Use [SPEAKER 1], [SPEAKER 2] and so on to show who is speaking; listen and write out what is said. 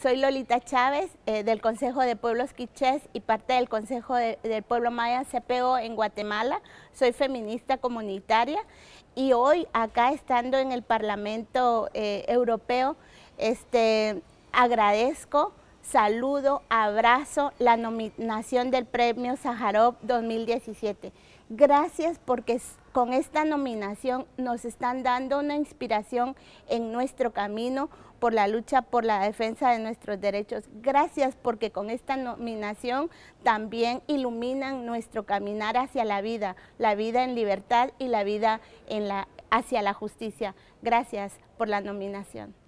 [SPEAKER 1] soy Lolita Chávez eh, del Consejo de Pueblos Quichés y parte del Consejo del Pueblo Maya CPO en Guatemala. Soy feminista comunitaria y hoy acá estando en el Parlamento eh, Europeo, este, agradezco, saludo, abrazo la nominación del Premio Sájarov 2017. Gracias porque con esta nominación nos están dando una inspiración en nuestro camino por la lucha por la defensa de nuestros derechos. Gracias porque con esta nominación también iluminan nuestro caminar hacia la vida, la vida en libertad y la vida hacia la justicia. Gracias por la nominación.